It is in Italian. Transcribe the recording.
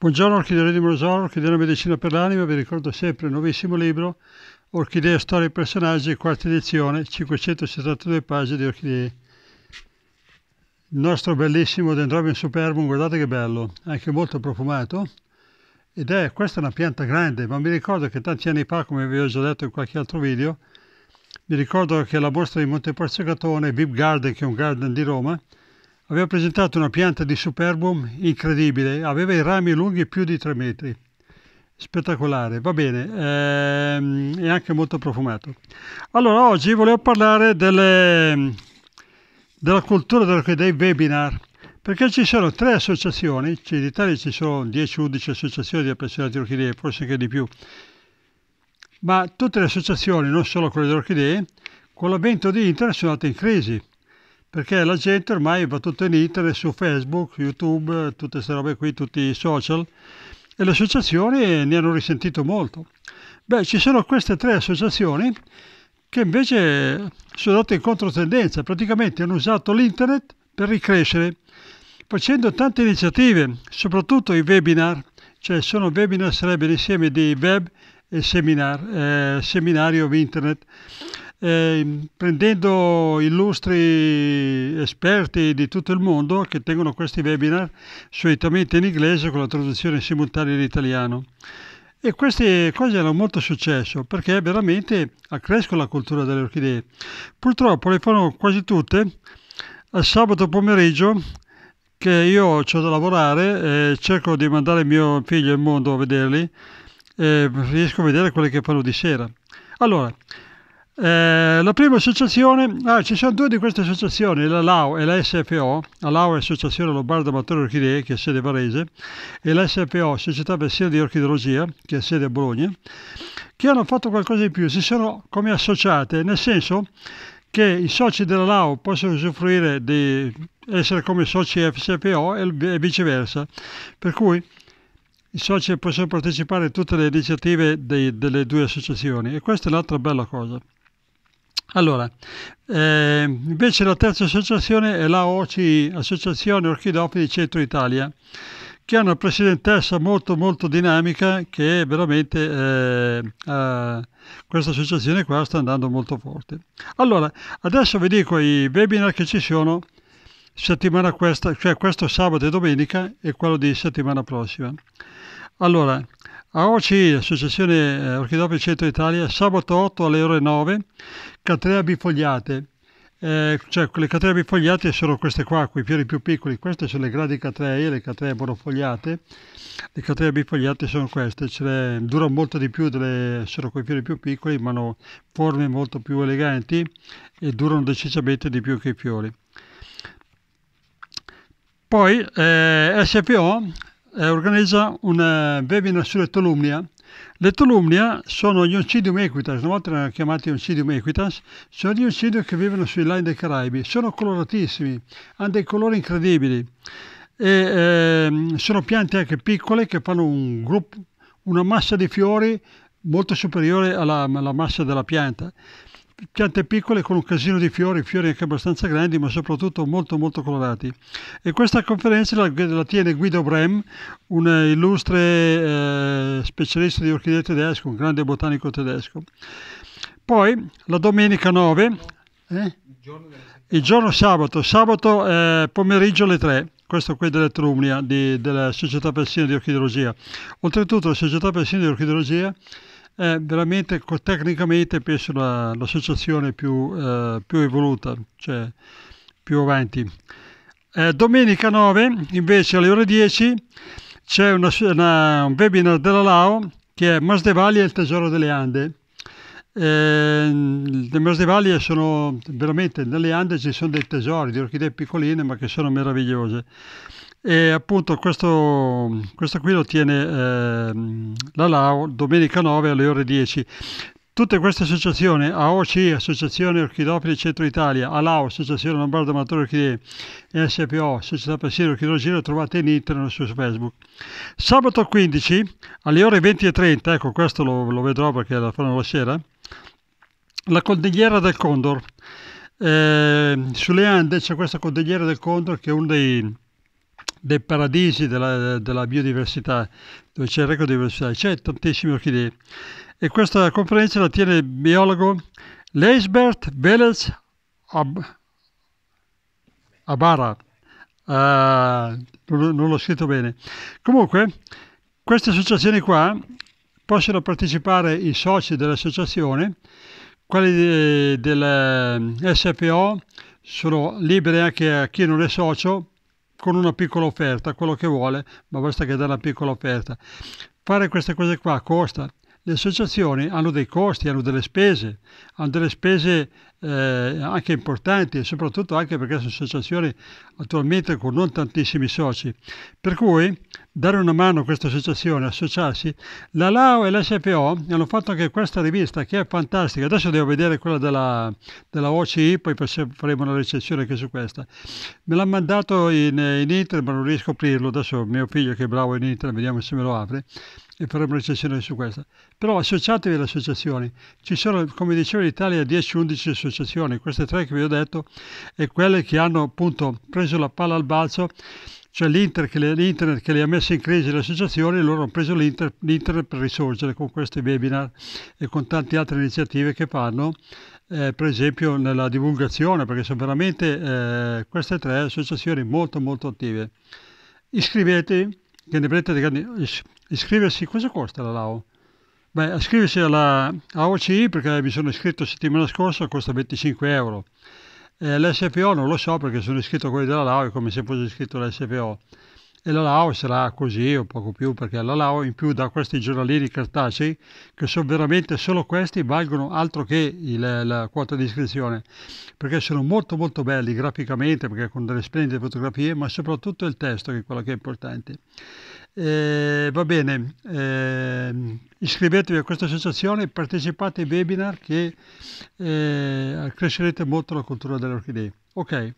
Buongiorno Orchidea di Morosoro, Orchidea Medicina per l'Anima, vi ricordo sempre il nuovissimo libro Orchidea Storia e Personaggi, quarta edizione, 572 pagine di orchidee. Il nostro bellissimo Dendrobium superbum, guardate che bello, anche molto profumato. Ed è, questa è una pianta grande, ma mi ricordo che tanti anni fa, come vi ho già detto in qualche altro video, mi ricordo che alla mostra di Monteporzio Catone, Bib Garden, che è un garden di Roma, aveva presentato una pianta di superbum incredibile, aveva i rami lunghi più di 3 metri. Spettacolare, va bene, ehm, è anche molto profumato. Allora, oggi volevo parlare delle, della cultura dei webinar, perché ci sono tre associazioni, cioè in Italia ci sono 10-11 associazioni di appassionati di orchidee, forse anche di più, ma tutte le associazioni, non solo quelle delle orchidee, con l'avvento di internet sono andate in crisi perché la gente ormai va tutto in internet su Facebook, YouTube, tutte queste robe qui, tutti i social e le associazioni ne hanno risentito molto. Beh, ci sono queste tre associazioni che invece sono andate in controtendenza, praticamente hanno usato l'internet per ricrescere, facendo tante iniziative, soprattutto i webinar, cioè sono webinar sarebbe l'insieme di web e seminar, eh, seminario internet eh, prendendo illustri esperti di tutto il mondo che tengono questi webinar solitamente in inglese con la traduzione simultanea in italiano. E queste cose hanno molto successo perché veramente accrescono la cultura delle orchidee. Purtroppo le fanno quasi tutte al sabato pomeriggio che io ho da lavorare e eh, cerco di mandare mio figlio al mondo a vederli eh, riesco a vedere quelle che fanno di sera. Allora, eh, la prima associazione, ah, ci sono due di queste associazioni, la LAO e la SFO, la LAO è Associazione Lombarda Amatore Orchidee, che è sede Varese, e la SFO, Società Bessiera di Orchidologia, che è sede a Bologna, che hanno fatto qualcosa di più, si sono come associate, nel senso che i soci della LAO possono usufruire di essere come soci FCPO e viceversa, per cui i soci possono partecipare a tutte le iniziative dei, delle due associazioni e questa è un'altra bella cosa. Allora, eh, invece la terza associazione è la OCI, Associazione Orchidofili Centro Italia, che ha una presidentessa molto molto dinamica che veramente eh, eh, questa associazione qua sta andando molto forte. Allora, adesso vi dico i webinar che ci sono settimana questa, cioè questo sabato e domenica e quello di settimana prossima. Allora, AOCI, Associazione eh, Orchidopoli Centro Italia, sabato 8 alle ore 9 catrea bifogliate. Eh, cioè, le catree bifogliate sono queste qua, quei fiori più piccoli, queste sono le grandi catree, le catree monofogliate, le catree bifogliate sono queste, cioè, durano molto di più, delle, sono quei fiori più piccoli, ma hanno forme molto più eleganti e durano decisamente di più che i fiori. Poi eh, SFO eh, organizza un eh, webinar sulle tolumnia, le Tolumnia sono gli Oncidium equitas, una volta erano chiamati Oncidium equitas, sono gli Oncidium che vivono sui laghi dei Caraibi, sono coloratissimi, hanno dei colori incredibili e eh, sono piante anche piccole che fanno un gruppo, una massa di fiori molto superiore alla, alla massa della pianta piante piccole con un casino di fiori, fiori anche abbastanza grandi, ma soprattutto molto molto colorati. E questa conferenza la, la tiene Guido Brem, un illustre eh, specialista di orchidee tedesco, un grande botanico tedesco. Poi la domenica 9, eh? il giorno sabato, sabato eh, pomeriggio alle 3 questo qui dell'Etrumnia, della Società Persina di Orchidologia. Oltretutto la Società Persina di Orchidologia è eh, veramente tecnicamente penso la, l'associazione più, eh, più, evoluta, cioè più avanti. Eh, domenica 9 invece alle ore 10 c'è una, una, un webinar della LAO che è Masdevali e il tesoro delle Ande. Eh, le Masdevali sono veramente nelle Ande ci sono dei tesori di orchidee piccoline ma che sono meravigliose. E appunto questo, questo qui lo tiene eh, la Lao domenica 9 alle ore 10. Tutte queste associazioni, AOC, Associazione Orchidopoli Centro Italia, ALAO, Associazione Lombardo Amatori Orchidee, SPO, Società Passiva Orchidologia, le trovate in internet o su Facebook. Sabato 15 alle ore 20.30, ecco questo lo, lo, vedrò perché la fanno la sera, la condigliera del Condor. Eh, sulle Ande c'è questa condigliera del Condor che è uno dei dei paradisi della, della biodiversità, dove c'è record di l'ecodiversità, c'è tantissime orchidee. E questa conferenza la tiene il biologo Leisbert Velez Ab- Abara. Uh, non l'ho scritto bene. Comunque, queste associazioni qua possono partecipare i soci dell'associazione, quelli del SPO sono liberi anche a chi non è socio con una piccola offerta, quello che vuole, ma basta che dà una piccola offerta. Fare queste cose qua costa, le associazioni hanno dei costi, hanno delle spese, hanno delle spese eh, anche importanti, soprattutto anche perché sono associazioni attualmente con non tantissimi soci. Per cui dare una mano a questa associazione, associarsi, la LAO e l'SFO hanno fatto anche questa rivista che è fantastica. Adesso devo vedere quella della, della OCI, poi faremo una recensione anche su questa. Me l'ha mandato in, in internet, ma non riesco a aprirlo. Adesso mio figlio che è bravo in internet, vediamo se me lo apre e faremo recensione su questa. Però associatevi alle associazioni. Ci sono, come dicevo in Italia, 10-11 associazioni, queste tre che vi ho detto, e quelle che hanno appunto preso la palla al balzo, cioè l'Inter che le, l'internet che le ha messe in crisi le associazioni, loro hanno preso l'inter, l'internet per risorgere con questi webinar e con tante altre iniziative che fanno. Eh, per esempio nella divulgazione, perché sono veramente eh, queste tre associazioni molto molto attive. Iscrivetevi, quindi praticamente iscriversi, cosa costa la LAO? Beh, iscriversi alla AOCI perché mi sono iscritto settimana scorsa costa 25 euro. Eh, L'SFO non lo so perché sono iscritto a quelli della LAO è come se fosse iscritto all'SFO e la Lao sarà così o poco più perché la Lao in più da questi giornalini cartacei che sono veramente solo questi valgono altro che il, la quota di iscrizione perché sono molto molto belli graficamente perché con delle splendide fotografie ma soprattutto il testo che è quello che è importante eh, va bene eh, iscrivetevi a questa associazione partecipate ai webinar che eh, crescerete molto la cultura delle orchidee ok